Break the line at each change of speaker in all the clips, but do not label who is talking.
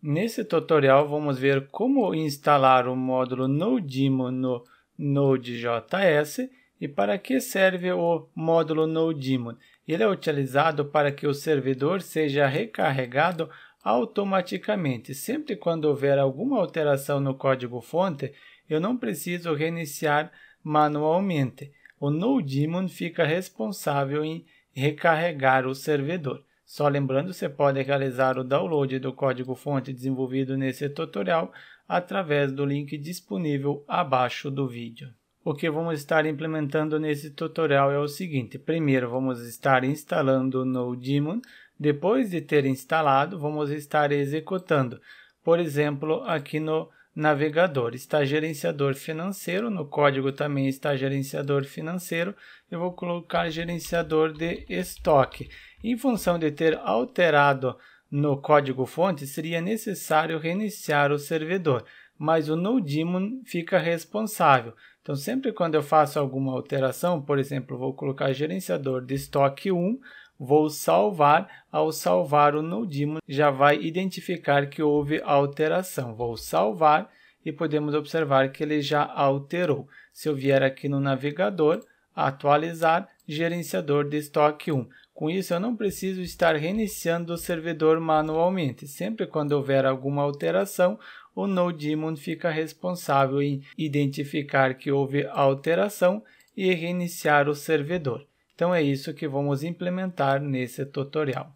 Nesse tutorial vamos ver como instalar o módulo Nodemo no Node.js e para que serve o módulo Nodemo. Ele é utilizado para que o servidor seja recarregado automaticamente. Sempre quando houver alguma alteração no código-fonte, eu não preciso reiniciar manualmente. O Nodemon fica responsável em recarregar o servidor. Só lembrando, você pode realizar o download do código-fonte desenvolvido nesse tutorial através do link disponível abaixo do vídeo. O que vamos estar implementando nesse tutorial é o seguinte. Primeiro, vamos estar instalando o Nodemon. Depois de ter instalado, vamos estar executando. Por exemplo, aqui no navegador. Está gerenciador financeiro, no código também está gerenciador financeiro. Eu vou colocar gerenciador de estoque. Em função de ter alterado no código fonte, seria necessário reiniciar o servidor, mas o NoDemon fica responsável. Então, sempre quando eu faço alguma alteração, por exemplo, vou colocar gerenciador de estoque 1, vou salvar. Ao salvar o Nodemon, já vai identificar que houve alteração. Vou salvar e podemos observar que ele já alterou. Se eu vier aqui no navegador, atualizar, gerenciador de estoque 1. Com isso, eu não preciso estar reiniciando o servidor manualmente. Sempre quando houver alguma alteração, o NoDemon fica responsável em identificar que houve alteração e reiniciar o servidor. Então é isso que vamos implementar nesse tutorial.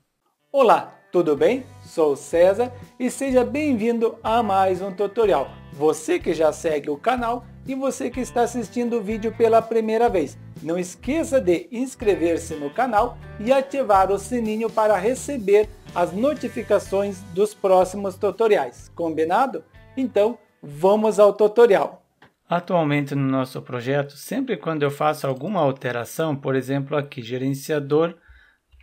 Olá, tudo bem? Sou César e seja bem-vindo a mais um tutorial. Você que já segue o canal e você que está assistindo o vídeo pela primeira vez, não esqueça de inscrever-se no canal e ativar o sininho para receber as notificações dos próximos tutoriais, combinado? Então, vamos ao tutorial. Atualmente no nosso projeto, sempre quando eu faço alguma alteração, por exemplo aqui, gerenciador,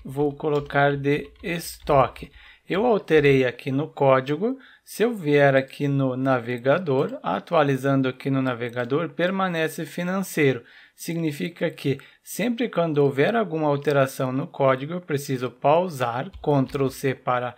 vou colocar de estoque. Eu alterei aqui no código, se eu vier aqui no navegador, atualizando aqui no navegador, permanece financeiro. Significa que sempre quando houver alguma alteração no código, eu preciso pausar, Ctrl+C para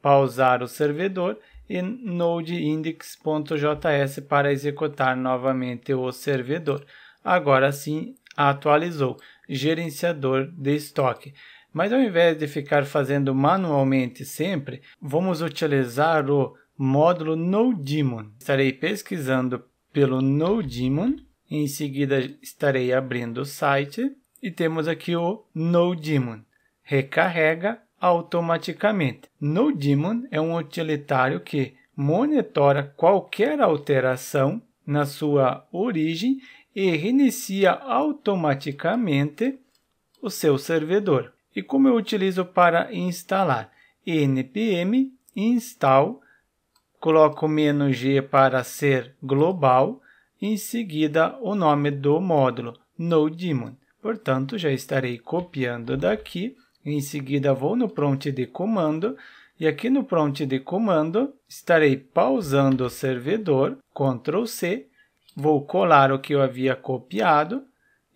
pausar o servidor e nodeindex.js para executar novamente o servidor. Agora sim atualizou, gerenciador de estoque. Mas ao invés de ficar fazendo manualmente sempre, vamos utilizar o módulo NoDemon. Estarei pesquisando pelo NoDemon, em seguida estarei abrindo o site e temos aqui o NoDemon. Recarrega automaticamente. NoDemon é um utilitário que monitora qualquer alteração na sua origem e reinicia automaticamente o seu servidor. E como eu utilizo para instalar? npm install, coloco "-g", para ser global, em seguida o nome do módulo, nodemon. Portanto, já estarei copiando daqui em seguida, vou no prompt de comando e aqui no prompt de comando estarei pausando o servidor, Ctrl C, vou colar o que eu havia copiado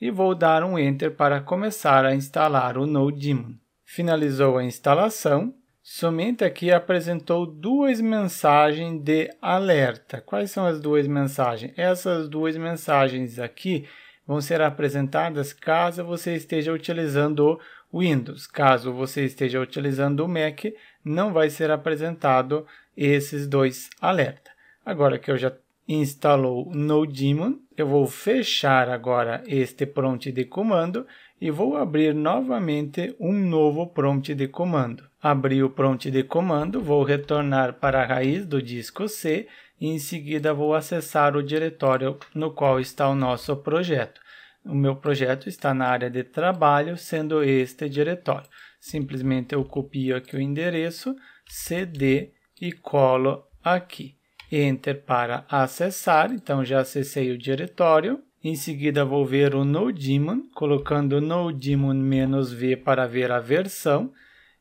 e vou dar um Enter para começar a instalar o Nodemon. Finalizou a instalação. Somente aqui apresentou duas mensagens de alerta. Quais são as duas mensagens? Essas duas mensagens aqui vão ser apresentadas caso você esteja utilizando o Windows. Caso você esteja utilizando o Mac, não vai ser apresentado esses dois alertas. Agora que eu já instalou NoDemon, eu vou fechar agora este prompt de comando e vou abrir novamente um novo prompt de comando. Abri o prompt de comando, vou retornar para a raiz do disco C e em seguida vou acessar o diretório no qual está o nosso projeto. O meu projeto está na área de trabalho, sendo este diretório. Simplesmente eu copio aqui o endereço, cd e colo aqui. Enter para acessar, então já acessei o diretório. Em seguida vou ver o nodemon, colocando nodemon-v para ver a versão.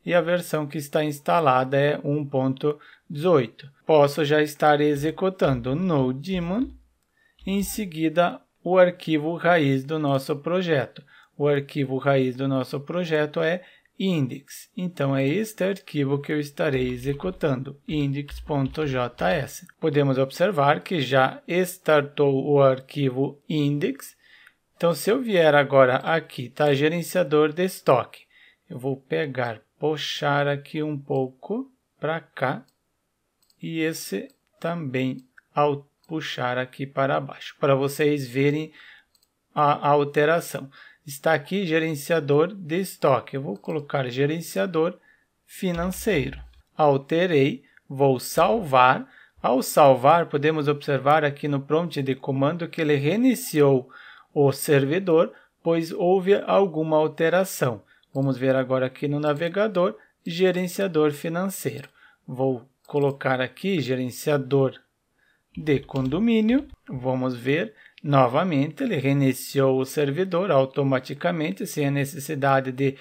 E a versão que está instalada é 1.18. Posso já estar executando nodemon. Em seguida o arquivo raiz do nosso projeto. O arquivo raiz do nosso projeto é index. Então é este arquivo que eu estarei executando, index.js. Podemos observar que já startou o arquivo index. Então se eu vier agora aqui, tá gerenciador de estoque. Eu vou pegar, puxar aqui um pouco para cá e esse também altera puxar aqui para baixo, para vocês verem a, a alteração. Está aqui gerenciador de estoque. Eu vou colocar gerenciador financeiro. Alterei, vou salvar. Ao salvar, podemos observar aqui no prompt de comando que ele reiniciou o servidor, pois houve alguma alteração. Vamos ver agora aqui no navegador, gerenciador financeiro. Vou colocar aqui gerenciador de condomínio. Vamos ver. Novamente, ele reiniciou o servidor automaticamente, sem a necessidade de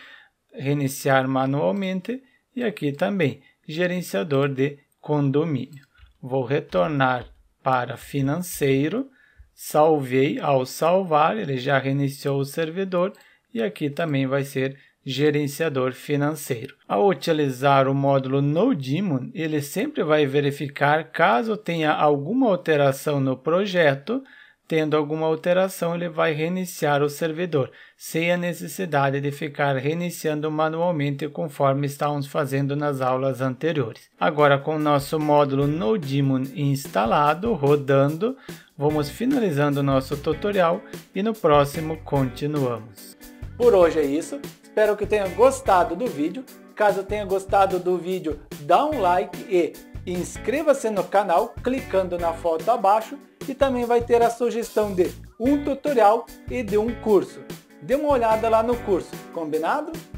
reiniciar manualmente. E aqui também, gerenciador de condomínio. Vou retornar para financeiro. Salvei. Ao salvar, ele já reiniciou o servidor. E aqui também vai ser gerenciador financeiro. Ao utilizar o módulo NoDemon, ele sempre vai verificar caso tenha alguma alteração no projeto. Tendo alguma alteração, ele vai reiniciar o servidor, sem a necessidade de ficar reiniciando manualmente conforme estávamos fazendo nas aulas anteriores. Agora, com o nosso módulo NoDemon instalado, rodando, vamos finalizando o nosso tutorial e no próximo continuamos. Por hoje é isso. Espero que tenha gostado do vídeo. Caso tenha gostado do vídeo, dá um like e inscreva-se no canal clicando na foto abaixo e também vai ter a sugestão de um tutorial e de um curso. Dê uma olhada lá no curso, combinado?